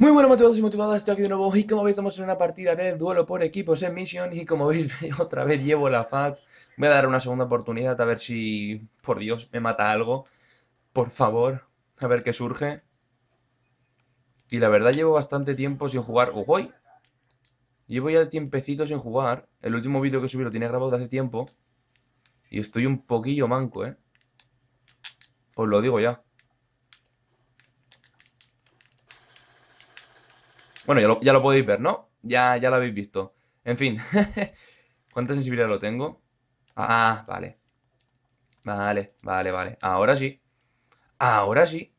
Muy buenas motivados y motivadas, estoy aquí de nuevo y como veis estamos en una partida de duelo por equipos en Mission y como veis otra vez llevo la FAT Voy a dar una segunda oportunidad a ver si, por Dios, me mata algo Por favor, a ver qué surge Y la verdad llevo bastante tiempo sin jugar ¡Uy! Llevo ya tiempecito sin jugar El último vídeo que subí lo tiene grabado de hace tiempo Y estoy un poquillo manco, ¿eh? Os lo digo ya Bueno, ya lo, podéis ver, ¿no? Ya, ya lo habéis visto. En fin. ¿Cuánta sensibilidad lo tengo? Ah, vale. Vale, vale, vale. Ahora sí. Ahora sí.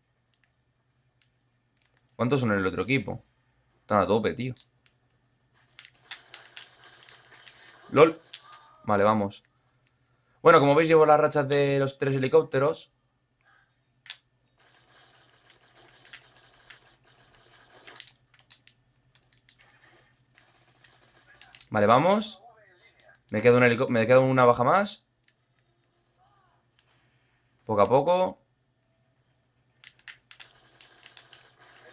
¿Cuántos son en el otro equipo? Están a tope, tío. LOL. Vale, vamos. Bueno, como veis llevo las rachas de los tres helicópteros. Vale, vamos. Me queda, un me una baja más. Poco a poco.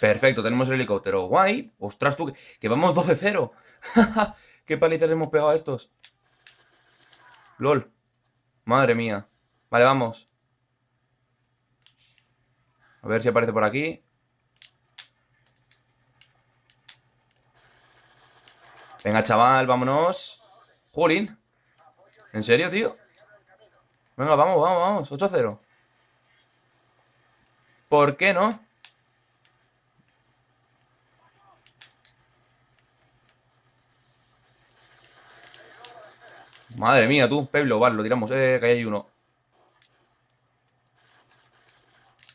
Perfecto, tenemos el helicóptero. Guay. Ostras, tú, que vamos 12-0. ¿Qué palizas hemos pegado a estos? LOL. Madre mía. Vale, vamos. A ver si aparece por aquí. Venga, chaval, vámonos. Julín. ¿En serio, tío? Venga, vamos, vamos, vamos. 8-0. ¿Por qué no? Madre mía, tú, Peblo, vale, lo tiramos. Eh, que ahí hay uno.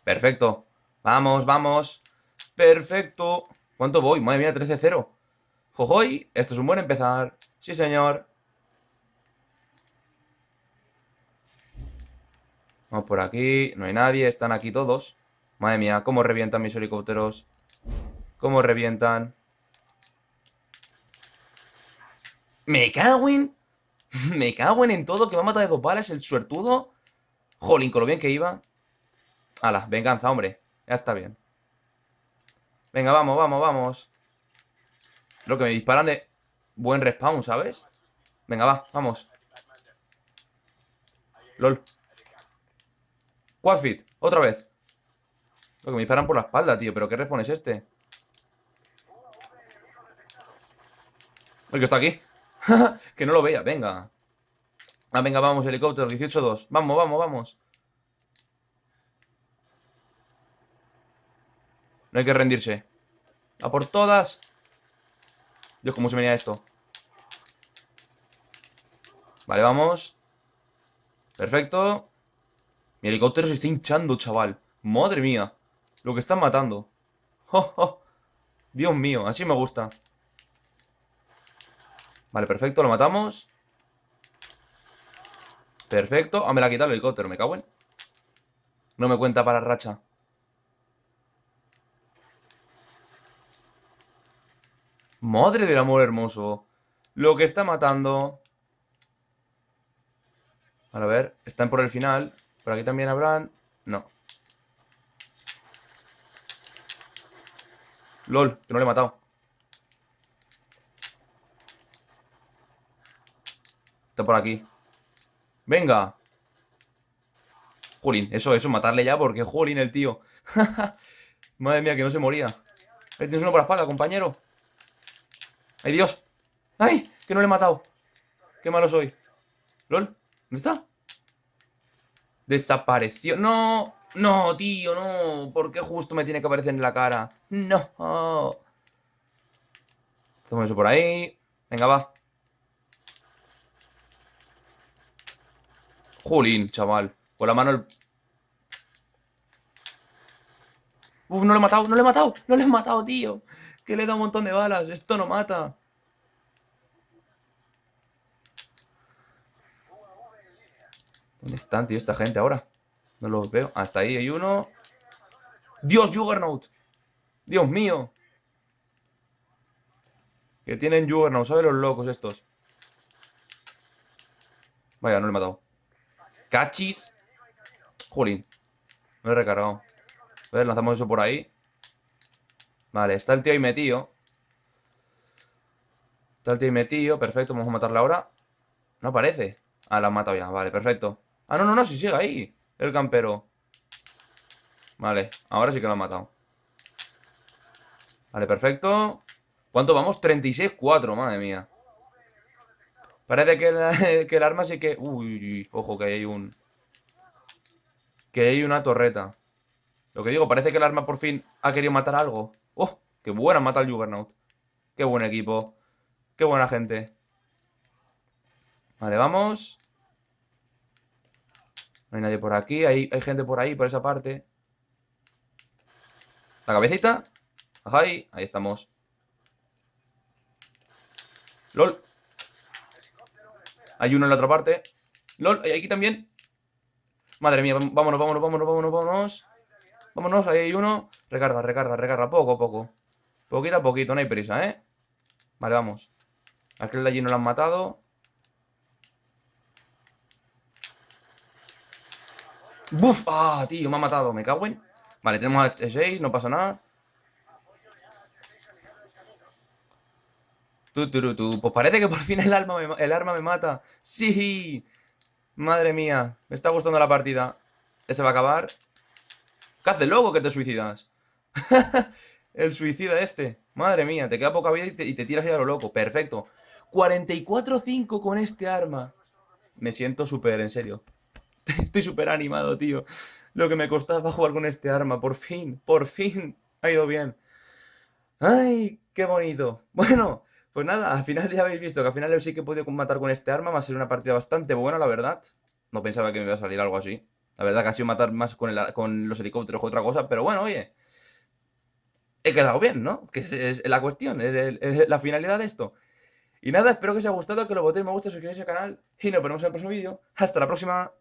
Perfecto. Vamos, vamos. Perfecto. ¿Cuánto voy? Madre mía, 13-0. Jojoy, esto es un buen empezar. Sí, señor. Vamos por aquí. No hay nadie. Están aquí todos. Madre mía, cómo revientan mis helicópteros. Cómo revientan. Me cago en... Me cago en todo que me ha matado de dos balas el suertudo. Jolín, con lo bien que iba. ¡Hala, venganza, hombre. Ya está bien. Venga, vamos, vamos, vamos. Lo que me disparan de buen respawn, ¿sabes? Venga, va, vamos. LOL. Quadfit, otra vez. Lo que me disparan por la espalda, tío. ¿Pero qué respawn es este? El que está aquí. que no lo veía, venga. Ah, venga, vamos, helicóptero, 18-2. Vamos, vamos, vamos. No hay que rendirse. A por todas. Dios, cómo se venía esto. Vale, vamos. Perfecto. Mi helicóptero se está hinchando, chaval. Madre mía. Lo que están matando. Dios mío, así me gusta. Vale, perfecto, lo matamos. Perfecto. Ah, me la ha quitado el helicóptero, me cago en. No me cuenta para racha. Madre del amor hermoso. Lo que está matando. a ver, están por el final. Por aquí también habrán. No. LOL, que no le he matado. Está por aquí. Venga. Jolín, eso, eso, matarle ya porque jolín el tío. Madre mía, que no se moría. Eh, tienes uno por la espalda, compañero. ¡Ay, Dios! ¡Ay! Que no le he matado. ¡Qué malo soy! ¿Lol? ¿Dónde está? Desapareció. ¡No! ¡No, tío! ¡No! ¿Por qué justo me tiene que aparecer en la cara? ¡No! Hacemos eso por ahí. Venga, va. ¡Jolín, chaval. Con la mano el... Uf, no le he matado, no le he matado, no le he matado, tío que le da un montón de balas. Esto no mata. ¿Dónde están, tío, esta gente ahora? No los veo. Ah, hasta ahí hay uno. ¡Dios, Juggernaut! ¡Dios mío! Que tienen Juggernaut, ¿saben los locos estos? Vaya, no le he matado. ¡Cachis! Jolín. Me he recargado. A ver, lanzamos eso por ahí. Vale, está el tío ahí metido. Está el tío ahí metido. Perfecto, vamos a matarla ahora. No aparece. Ah, la han matado ya. Vale, perfecto. Ah, no, no, no, si sigue ahí. El campero. Vale, ahora sí que lo han matado. Vale, perfecto. ¿Cuánto vamos? 36-4, madre mía. Parece que, que el arma sí que... Uy, ojo, que ahí hay un... Que hay una torreta. Lo que digo, parece que el arma por fin ha querido matar algo. Qué buena mata al Juggernaut. Qué buen equipo. Qué buena gente. Vale, vamos. No hay nadie por aquí. Hay, gente por ahí, por esa parte. La cabecita. ahí, ahí estamos. LOL. Hay uno en la otra parte. LOL, aquí también. Madre mía, vámonos, vámonos, vámonos, vámonos, vámonos. Vámonos, ahí hay uno. Recarga, recarga, recarga. Poco a poco. Poquito a poquito, no hay prisa, ¿eh? Vale, vamos. Aquel de allí no lo han matado. ¡Buf! ¡Ah, tío! Me ha matado. Me cago en... Vale, tenemos a 6 este no pasa nada. tú tú tú Pues parece que por fin el, alma el arma me mata. ¡Sí! Madre mía, me está gustando la partida. Ese va a acabar. ¿Qué haces luego que te suicidas? El suicida este. Madre mía, te queda poca vida y te, tiras ya a lo loco. Perfecto. 44-5 con este arma. Me siento súper, en serio. Estoy súper animado, tío. Lo que me costaba jugar con este arma. Por fin, por fin. Ha ido bien. Ay, qué bonito. Bueno, pues nada, al final ya habéis visto que al final sí que he podido matar con este arma. Va a ser una partida bastante buena, la verdad. No pensaba que me iba a salir algo así. La verdad que ha sido matar más con, con los helicópteros o otra cosa. Pero bueno, oye, he quedado bien, ¿no? Que es, la cuestión, es, la finalidad de esto. Y nada, espero que os haya gustado, que lo votéis, me gusta, suscribáis al canal y nos vemos en el próximo vídeo. Hasta la próxima.